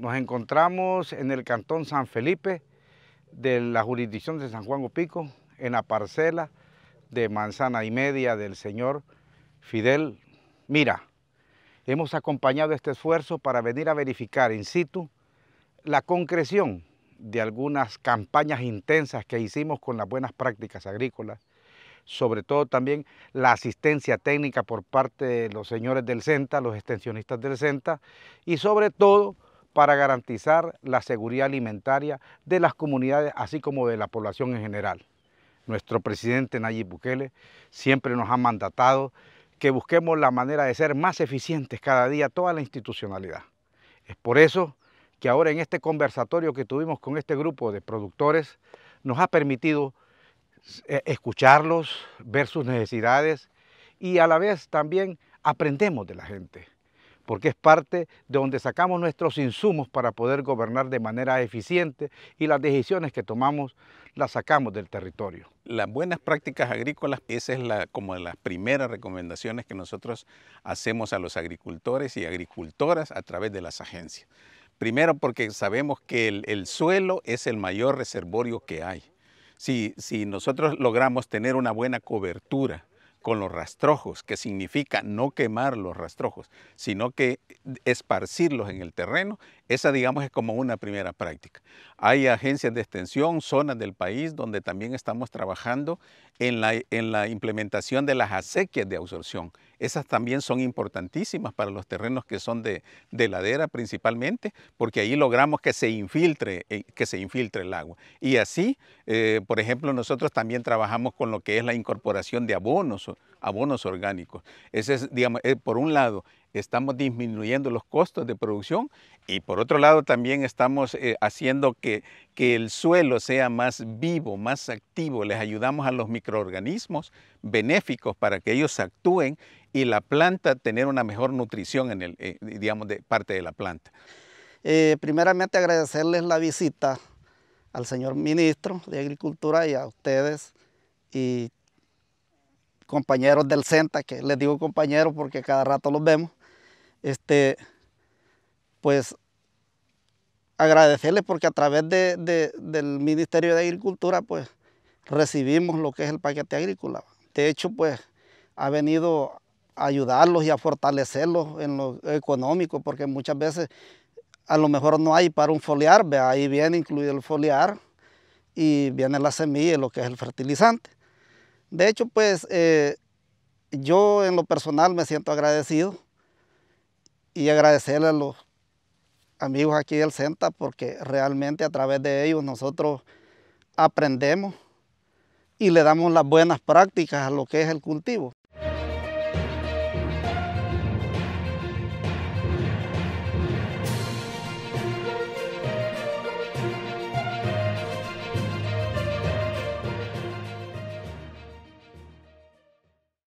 Nos encontramos en el Cantón San Felipe de la jurisdicción de San Juan Opico, en la parcela de Manzana y Media del señor Fidel Mira. Hemos acompañado este esfuerzo para venir a verificar in situ la concreción de algunas campañas intensas que hicimos con las buenas prácticas agrícolas, sobre todo también la asistencia técnica por parte de los señores del CENTA, los extensionistas del CENTA, y sobre todo para garantizar la seguridad alimentaria de las comunidades, así como de la población en general. Nuestro presidente Nayib Bukele siempre nos ha mandatado que busquemos la manera de ser más eficientes cada día toda la institucionalidad. Es por eso que ahora en este conversatorio que tuvimos con este grupo de productores nos ha permitido eh, escucharlos, ver sus necesidades y a la vez también aprendemos de la gente porque es parte de donde sacamos nuestros insumos para poder gobernar de manera eficiente y las decisiones que tomamos las sacamos del territorio. Las buenas prácticas agrícolas, esa es la, como las primeras recomendaciones que nosotros hacemos a los agricultores y agricultoras a través de las agencias. Primero porque sabemos que el, suelo es el mayor reservorio que hay. Si, si nosotros logramos tener una buena cobertura, con los rastrojos, que significa no quemar los rastrojos, sino que eh, esparcirlos en el terreno esa, digamos, es como una primera práctica. Hay agencias de extensión, zonas del país, donde también estamos trabajando en la, en la implementación de las acequias de absorción. Esas también son importantísimas para los terrenos que son de, de ladera principalmente, porque ahí logramos que se infiltre, eh, que se infiltre el agua. Y así, eh, por ejemplo, nosotros también trabajamos con lo que es la incorporación de abonos abonos orgánicos. Ese es, digamos, eh, por un lado, estamos disminuyendo los costos de producción y por otro lado también estamos eh, haciendo que, que el suelo sea más vivo, más activo. Les ayudamos a los microorganismos benéficos para que ellos actúen y la planta tener una mejor nutrición en el, eh, digamos, de parte de la planta. primeramente agradecerles la visita al señor ministro de Agricultura y a ustedes y compañeros del CENTA, que les digo compañeros porque cada rato los vemos, este, pues agradecerles porque a través del Ministerio de Agricultura pues recibimos lo que es el paquete agrícola. De hecho pues ha venido a ayudarlos y a fortalecerlos en lo económico porque muchas veces a lo mejor no hay para un foliar, ahí viene incluido el foliar y viene la semilla y lo que es el fertilizante. De hecho, pues eh, yo en lo personal me siento agradecido y agradecerle a los amigos aquí del CENTA porque realmente a través de ellos nosotros aprendemos y le damos las buenas prácticas a lo que es el cultivo.